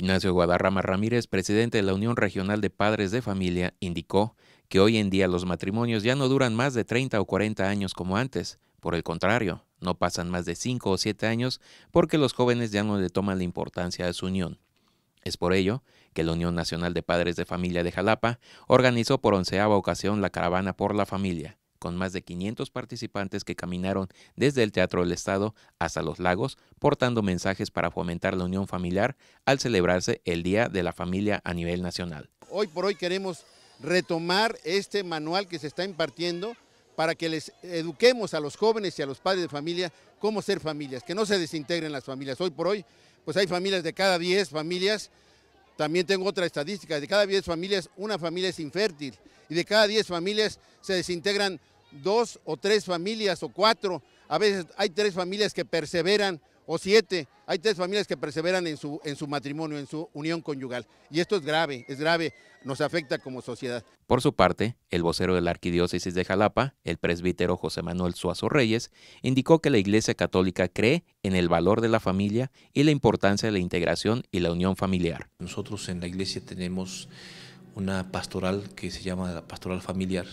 Ignacio Guadarrama Ramírez, presidente de la Unión Regional de Padres de Familia, indicó que hoy en día los matrimonios ya no duran más de 30 o 40 años como antes. Por el contrario, no pasan más de 5 o 7 años porque los jóvenes ya no le toman la importancia a su unión. Es por ello que la Unión Nacional de Padres de Familia de Jalapa organizó por onceava ocasión la Caravana por la Familia, con más de 500 participantes que caminaron desde el Teatro del Estado hasta los lagos, portando mensajes para fomentar la unión familiar al celebrarse el Día de la Familia a nivel nacional. Hoy por hoy queremos retomar este manual que se está impartiendo para que les eduquemos a los jóvenes y a los padres de familia cómo ser familias, que no se desintegren las familias. Hoy por hoy, pues hay familias de cada 10 familias también tengo otra estadística, de cada 10 familias, una familia es infértil y de cada 10 familias se desintegran dos o tres familias o cuatro, a veces hay tres familias que perseveran o siete, hay tres familias que perseveran en su, en su matrimonio, en su unión conyugal. Y esto es grave, es grave, nos afecta como sociedad. Por su parte, el vocero de la Arquidiócesis de Jalapa, el presbítero José Manuel Suazo Reyes, indicó que la Iglesia Católica cree en el valor de la familia y la importancia de la integración y la unión familiar. Nosotros en la Iglesia tenemos una pastoral que se llama la pastoral familiar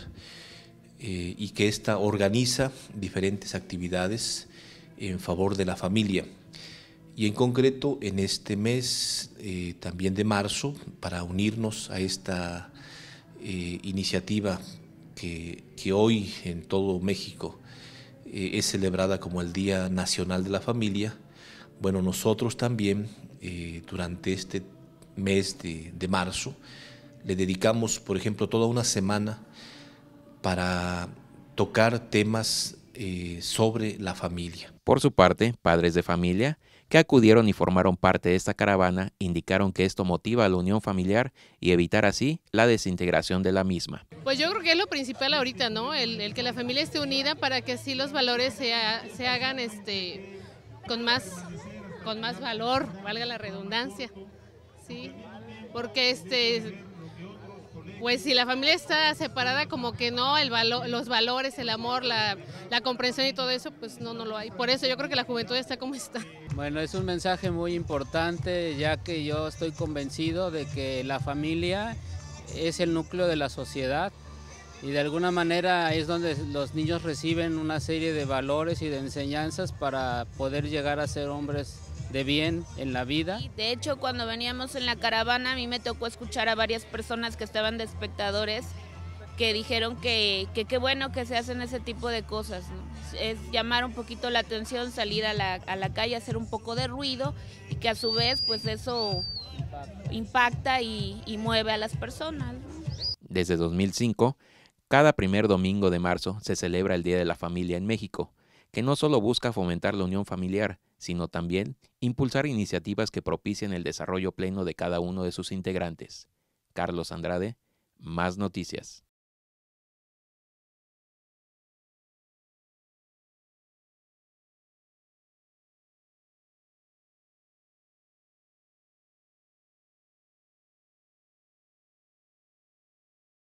eh, y que esta organiza diferentes actividades en favor de la familia. Y en concreto, en este mes eh, también de marzo, para unirnos a esta eh, iniciativa que, hoy en todo México es celebrada como el Día Nacional de la Familia, bueno, nosotros también durante este mes de marzo le dedicamos, por ejemplo, toda una semana para tocar temas eh, sobre la familia. Por su parte, padres de familia que acudieron y formaron parte de esta caravana indicaron que esto motiva la unión familiar y evitar así la desintegración de la misma. Pues yo creo que es lo principal ahorita, ¿no? El, que la familia esté unida para que así los valores se, hagan este, con, más, con más valor, valga la redundancia, ¿sí? Porque este, pues si la familia está separada, como que no, el los valores, el amor, la, la, comprensión y todo eso, pues no, no lo hay. Por eso yo creo que la juventud está como está. Bueno, es un mensaje muy importante, ya que yo estoy convencido de que la familia es el núcleo de la sociedad y de alguna manera es donde los niños reciben una serie de valores y de enseñanzas para poder llegar a ser hombres de bien en la vida. de hecho, cuando veníamos en la caravana, a mí me tocó escuchar a varias personas que estaban de espectadores que dijeron que qué bueno que se hacen ese tipo de cosas. Es llamar un poquito la atención, salir a la, calle, hacer un poco de ruido y que a su vez pues eso impacta, y, mueve a las personas. Desde 2005, cada primer domingo de marzo se celebra el Día de la Familia en México, que no solo busca fomentar la unión familiar, sino también impulsar iniciativas que propicien el desarrollo pleno de cada uno de sus integrantes. Carlos Andrade, más noticias.